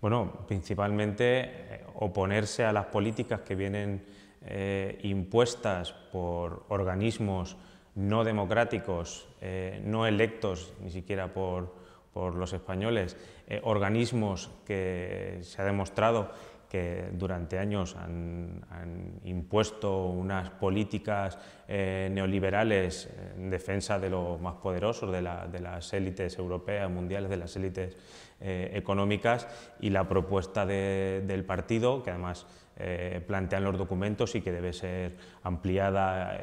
Bueno, principalmente eh, oponerse a las políticas que vienen eh, impuestas por organismos no democráticos, eh, no electos ni siquiera por, los españoles, organismos que se ha demostrado que durante años han, impuesto unas políticas eh, neoliberales en defensa de los más poderosos, de, las élites europeas, mundiales, de las élites eh, económicas y la propuesta del partido, que además eh, plantean los documentos y que debe ser ampliada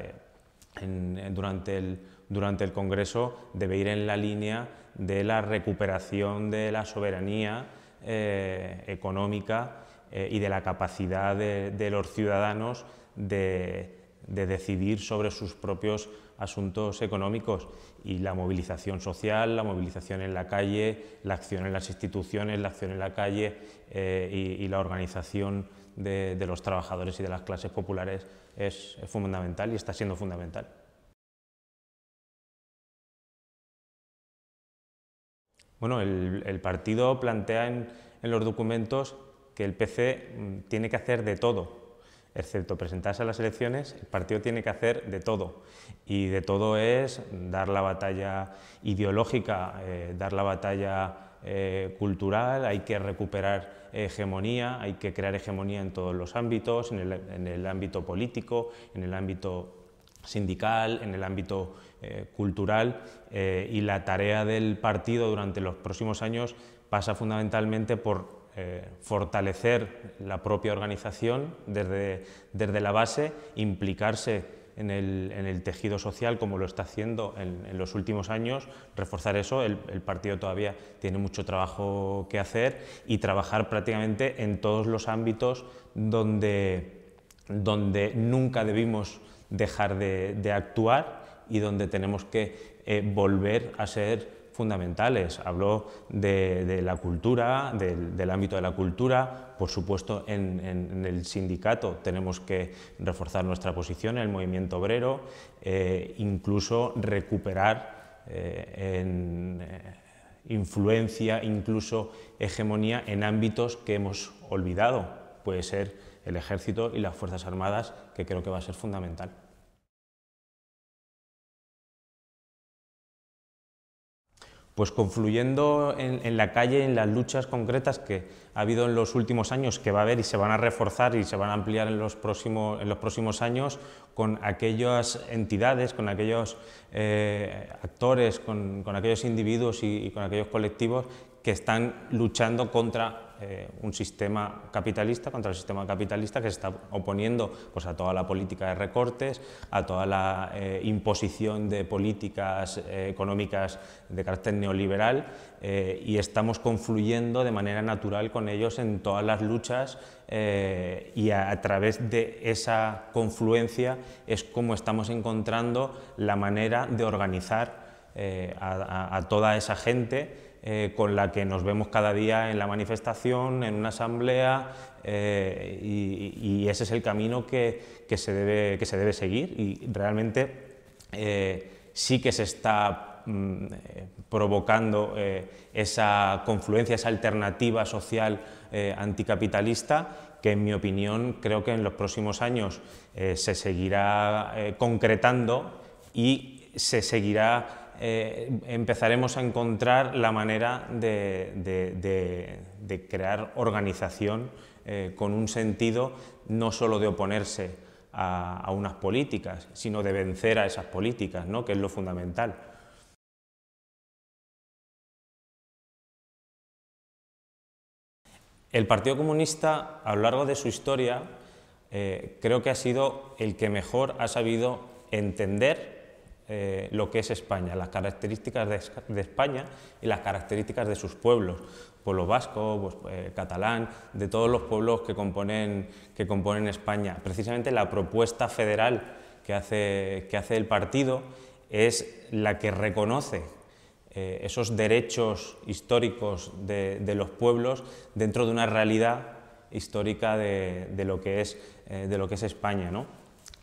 durante el Congreso debe ir en la línea de la recuperación de la soberanía económica eh, y de la capacidad de, los ciudadanos de, decidir sobre sus propios asuntos económicos. Y la movilización social, la movilización en la calle, la acción en las instituciones, la acción en la calle eh, y, la organización de, los trabajadores y de las clases populares es, fundamental y está siendo fundamental. Bueno, el, partido plantea en los documentos que el PC mm, tiene que hacer de todo, excepto presentarse a las elecciones, el partido tiene que hacer de todo. Y de todo es dar la batalla ideológica, eh, dar la batalla eh, cultural, hay que recuperar hegemonía, hay que crear hegemonía en todos los ámbitos, en el, ámbito político, en el ámbito sindical, en el ámbito eh, cultural, y la tarea del partido durante los próximos años pasa fundamentalmente por eh, fortalecer la propia organización desde, desde la base, implicarse en el, tejido social como lo está haciendo en, los últimos años, reforzar eso, el, partido todavía tiene mucho trabajo que hacer y trabajar prácticamente en todos los ámbitos donde, donde nunca debimos dejar de, actuar y donde tenemos que eh, volver a ser fundamentales. Habló de, la cultura, del, ámbito de la cultura. Por supuesto, en, el sindicato tenemos que reforzar nuestra posición, el movimiento obrero, eh, incluso recuperar eh, eh, influencia, incluso hegemonía en ámbitos que hemos olvidado. Puede ser el ejército y las Fuerzas Armadas, que creo que va a ser fundamental. Pues confluyendo en, la calle, en las luchas concretas que ha habido en los últimos años, que va a haber y se van a reforzar y se van a ampliar en los próximos, en los próximos años, con aquellas entidades, con aquellos eh, actores, con, aquellos individuos y con aquellos colectivos que están luchando contra eh, un sistema capitalista, contra el sistema capitalista que se está oponiendo pues, a toda la política de recortes, a toda la eh, imposición de políticas eh, económicas de carácter neoliberal y estamos confluyendo de manera natural con ellos en todas las luchas y a, través de esa confluencia es como estamos encontrando la manera de organizar a, toda esa gente eh, con la que nos vemos cada día en la manifestación, en una asamblea, eh, y, ese es el camino que, se, debe, que se debe seguir y realmente eh, sí que se está mm, provocando esa confluencia, esa alternativa social anticapitalista que en mi opinión creo que en los próximos años se seguirá concretando y se seguirá eh, empezaremos a encontrar la manera de, crear organización eh, con un sentido no solo de oponerse a, unas políticas, sino de vencer a esas políticas, que es lo fundamental. El Partido Comunista, a lo largo de su historia, eh, creo que ha sido el que mejor ha sabido entender eh, lo que es España, las características de, España y las características de sus pueblos, pueblo vasco, pues, eh, catalán, de todos los pueblos que componen, España. Precisamente la propuesta federal que hace, el partido es la que reconoce eh, esos derechos históricos de, los pueblos dentro de una realidad histórica de, lo, que es, España,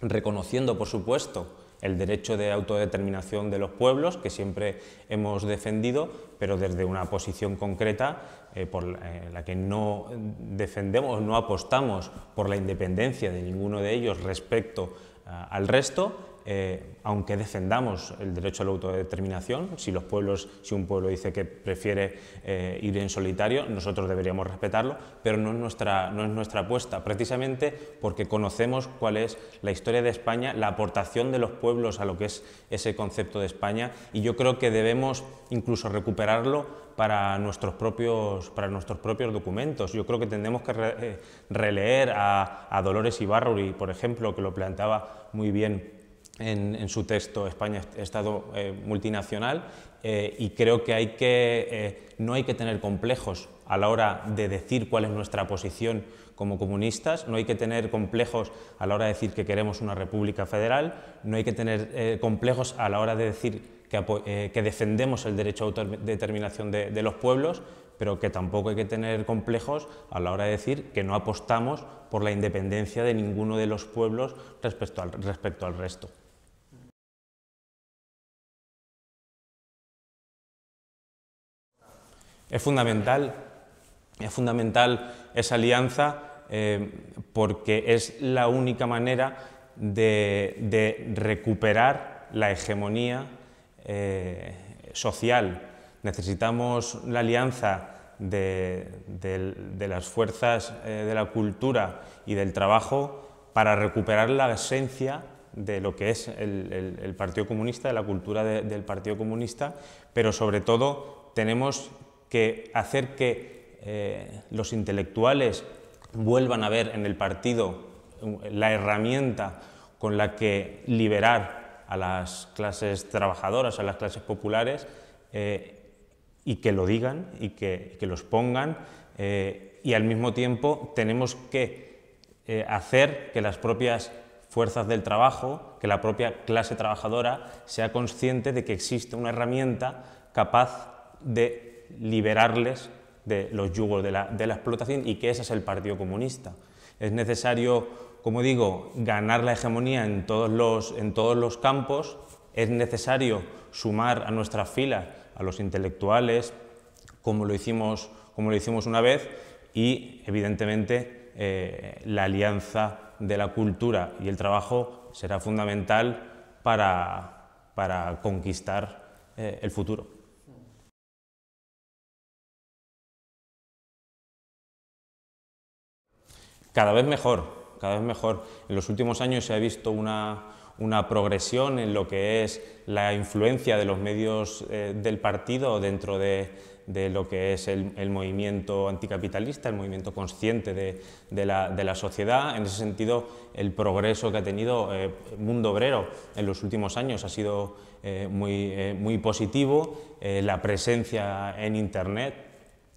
reconociendo, por supuesto, el derecho de autodeterminación de los pueblos, que siempre hemos defendido, pero desde una posición concreta eh, por eh, la que no defendemos, no apostamos por la independencia de ninguno de ellos respecto ah, al resto, eh, aunque defendamos el derecho a la autodeterminación, si los pueblos, si un pueblo dice que prefiere eh, ir en solitario, nosotros deberíamos respetarlo, pero no es, nuestra, no es nuestra apuesta, precisamente porque conocemos cuál es la historia de España, la aportación de los pueblos a lo que es ese concepto de España, y yo creo que debemos incluso recuperarlo para nuestros propios, para nuestros propios documentos. Yo creo que tendremos que eh, releer a, a Dolores Ibarruri, por ejemplo, que lo planteaba muy bien en, su texto España Estado eh, multinacional eh, y creo que, eh, no hay que tener complejos a la hora de decir cuál es nuestra posición como comunistas, no hay que tener complejos a la hora de decir que queremos una república federal, no hay que tener complejos a la hora de decir que, defendemos el derecho a autodeterminación de, los pueblos, pero que tampoco hay que tener complejos a la hora de decir que no apostamos por la independencia de ninguno de los pueblos respecto respecto al resto. Es fundamental, es fundamental esa alianza eh, porque es la única manera de, recuperar la hegemonía eh, social. Necesitamos la alianza de, las fuerzas eh, de la cultura y del trabajo para recuperar la esencia de lo que es el, Partido Comunista, de la cultura del Partido Comunista, pero sobre todo tenemos que hacer que eh, los intelectuales vuelvan a ver en el partido eh, la herramienta con la que liberar a las clases trabajadoras, a las clases populares, eh, y que lo digan y que, los pongan. y al mismo tiempo tenemos que hacer que las propias fuerzas del trabajo, que la propia clase trabajadora sea consciente de que existe una herramienta capaz de liberarles de los yugos de la, explotación y que ese es el Partido Comunista. Es necesario, como digo, ganar la hegemonía en todos los, campos, es necesario sumar a nuestras filas a los intelectuales, como lo hicimos, una vez, y evidentemente eh, la alianza de la cultura y el trabajo será fundamental para, conquistar eh, el futuro. Cada vez mejor, cada vez mejor. En los últimos años se ha visto una, progresión en lo que es la influencia de los medios eh, del partido dentro de, lo que es el, movimiento anticapitalista, el movimiento consciente de, la, sociedad. En ese sentido, el progreso que ha tenido eh, el Mundo Obrero en los últimos años ha sido eh, muy, muy, positivo. la presencia en Internet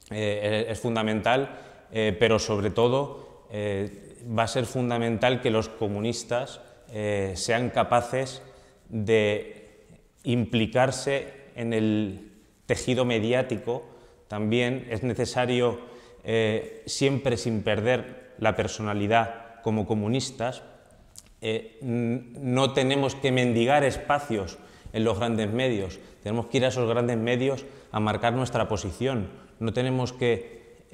es, es, fundamental, pero sobre todo eh, va a ser fundamental que los comunistas eh, sean capaces de implicarse en el tejido mediático. También es necesario, eh, siempre sin perder la personalidad como comunistas, no tenemos que mendigar espacios en los grandes medios, tenemos que ir a esos grandes medios a marcar nuestra posición, no tenemos que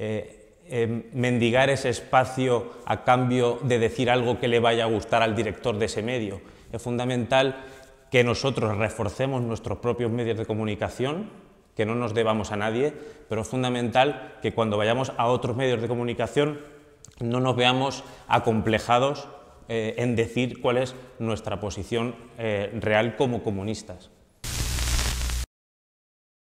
Em, mendigar ese espacio a cambio de decir algo que le vaya a gustar al director de ese medio. Es fundamental que nosotros reforcemos nuestros propios medios de comunicación, que no nos debamos a nadie, pero es fundamental que cuando vayamos a otros medios de comunicación no nos veamos acomplejados eh, en decir cuál es nuestra posición eh, real como comunistas.